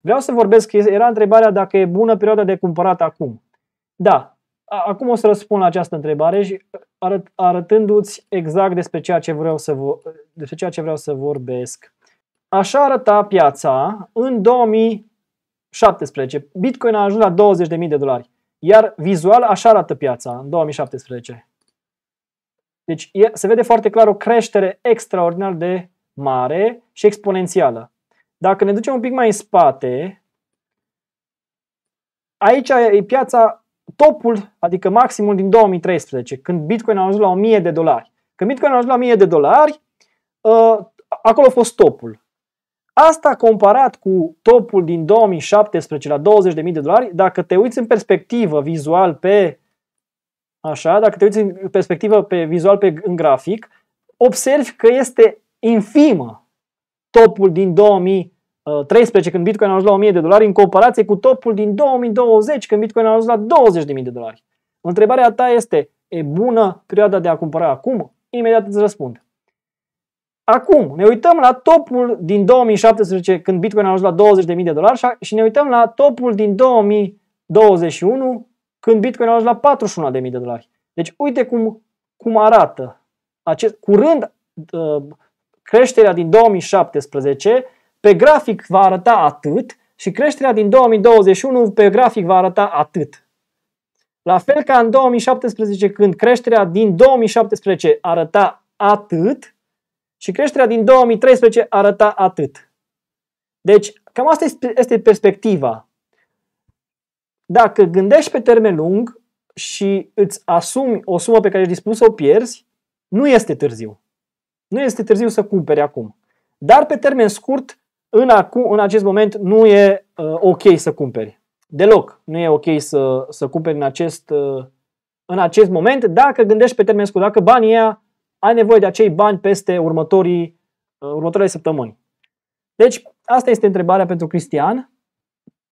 Vreau să vorbesc, era întrebarea dacă e bună perioada de cumpărat acum. Da, acum o să răspund la această întrebare și arăt, arătându-ți exact despre ceea, ce vreau să vo- despre ceea ce vreau să vorbesc. Așa arăta piața în 2017. Bitcoin a ajuns la 20.000 de dolari. Iar vizual așa arată piața în 2017. Deci e, se vede foarte clar o creștere extraordinar de mare și exponențială. Dacă ne ducem un pic mai în spate, aici e piața topul, adică maximul din 2013, când Bitcoin a ajuns la 1000 de dolari. Când Bitcoin a ajuns la 1000 de dolari, ă, acolo a fost topul. Asta comparat cu topul din 2017 la 20.000 de dolari, dacă te uiți în perspectivă vizual pe așa, dacă te uiți în perspectivă pe vizual pe în grafic, observi că este infimă topul din 2013 când Bitcoin a ajuns la 1000 de dolari în comparație cu topul din 2020 când Bitcoin a ajuns la 20.000 de dolari. Întrebarea ta este, e bună perioada de a cumpăra acum? Imediat îți răspund. Acum, ne uităm la topul din 2017 când Bitcoin a ajuns la 20.000 de dolari și ne uităm la topul din 2021 când Bitcoin a ajuns la 41.000 de dolari. Deci uite cum, cum arată. Acest, curând uh, creșterea din 2017 pe grafic va arăta atât și creșterea din 2021 pe grafic va arăta atât. La fel ca în 2017 când creșterea din 2017 arăta atât și creșterea din 2013 arăta atât. Deci cam asta este perspectiva. Dacă gândești pe termen lung și îți asumi o sumă pe care ești dispus să o pierzi, nu este târziu. Nu este târziu să cumpere acum. Dar pe termen scurt, în, acu, în acest moment, nu e uh, ok să cumperi. Deloc nu e ok să, să cumperi în acest, uh, în acest moment dacă gândești pe termen scurt, dacă banii ăia, ai nevoie de acei bani peste următorii, uh, următoarele săptămâni. Deci, asta este întrebarea pentru Cristian.